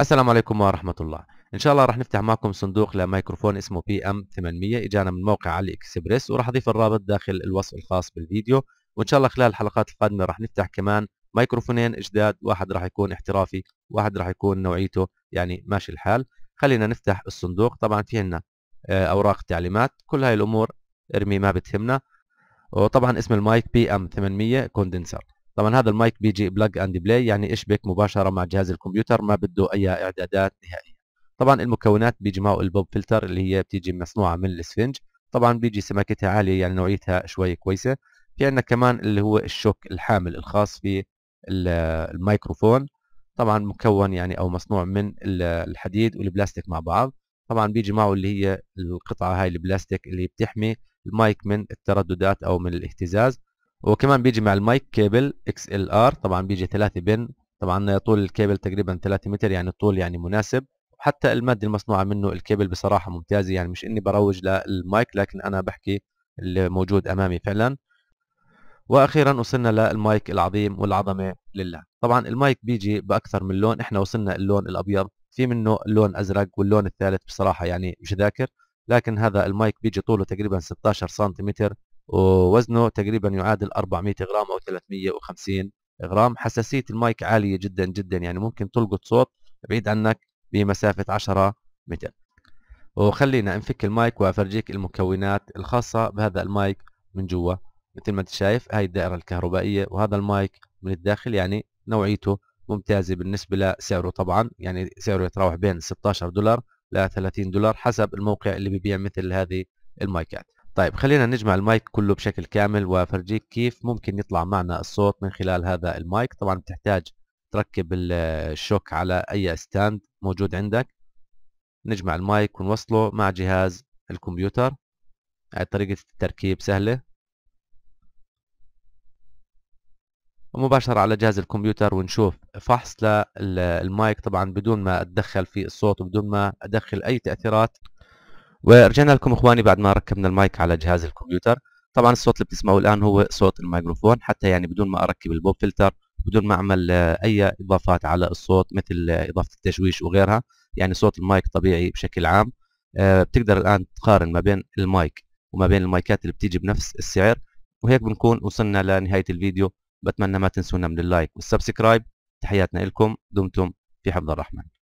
السلام عليكم ورحمة الله ان شاء الله راح نفتح معكم صندوق لميكروفون اسمه بي ام 800 اجانا من موقع علي اكسبريس وراح اضيف الرابط داخل الوصف الخاص بالفيديو وان شاء الله خلال الحلقات القادمة راح نفتح كمان ميكروفونين جداد واحد راح يكون احترافي واحد راح يكون نوعيته يعني ماشي الحال خلينا نفتح الصندوق طبعا في عنا آه، اوراق تعليمات كل هاي الامور ارمي ما بتهمنا وطبعا اسم المايك بي ام 800 كوندنسر طبعا هذا المايك بيجي بلاج اند بلاي يعني اشبك مباشره مع جهاز الكمبيوتر ما بده اي اعدادات نهائيه طبعا المكونات بيجي معه البوب فلتر اللي هي بتيجي مصنوعه من الاسفنج طبعا بيجي سماكتها عاليه يعني نوعيتها شوي كويسه في عندنا كمان اللي هو الشوك الحامل الخاص في الميكروفون طبعا مكون يعني او مصنوع من الحديد والبلاستيك مع بعض طبعا بيجي معه اللي هي القطعه هاي البلاستيك اللي بتحمي المايك من الترددات او من الاهتزاز وكمان بيجي مع المايك كيبل اكس ال ار طبعا بيجي 3 بن طبعا طول الكيبل تقريبا 3 متر يعني الطول يعني مناسب وحتى الماده المصنوعه منه الكيبل بصراحه ممتازه يعني مش اني بروج للمايك لكن انا بحكي اللي موجود امامي فعلا واخيرا وصلنا للمايك العظيم والعظمه لله طبعا المايك بيجي باكثر من لون احنا وصلنا اللون الابيض في منه اللون ازرق واللون الثالث بصراحه يعني مش ذاكر لكن هذا المايك بيجي طوله تقريبا 16 سنتيمتر ووزنه تقريبا يعادل 400 غرام او 350 غرام حساسيه المايك عاليه جدا جدا يعني ممكن تلقط صوت بعيد عنك بمسافه 10 متر وخلينا نفك المايك وافرجيك المكونات الخاصه بهذا المايك من جوا مثل ما انت شايف هاي الدائره الكهربائيه وهذا المايك من الداخل يعني نوعيته ممتازه بالنسبه لسعره طبعا يعني سعره يتراوح بين 16 دولار ل 30 دولار حسب الموقع اللي ببيع مثل هذه المايكات طيب خلينا نجمع المايك كله بشكل كامل وفرجيك كيف ممكن يطلع معنا الصوت من خلال هذا المايك طبعا بتحتاج تركب الشوك على اي ستاند موجود عندك نجمع المايك ونوصله مع جهاز الكمبيوتر هاي طريقة التركيب سهلة ومباشرة على جهاز الكمبيوتر ونشوف فحص للمايك طبعا بدون ما اتدخل في الصوت وبدون ما ادخل اي تأثيرات ورجعنا لكم اخواني بعد ما ركبنا المايك على جهاز الكمبيوتر طبعا الصوت اللي بتسمعوه الان هو صوت الميكروفون حتى يعني بدون ما اركب البوب فلتر بدون ما اعمل آه، اي اضافات على الصوت مثل آه، اضافه التشويش وغيرها يعني صوت المايك طبيعي بشكل عام آه، بتقدر الان تقارن ما بين المايك وما بين المايكات اللي بتيجي بنفس السعر وهيك بنكون وصلنا لنهايه الفيديو بتمنى ما تنسونا من اللايك والسبسكرايب تحياتنا لكم دمتم في حفظ الرحمن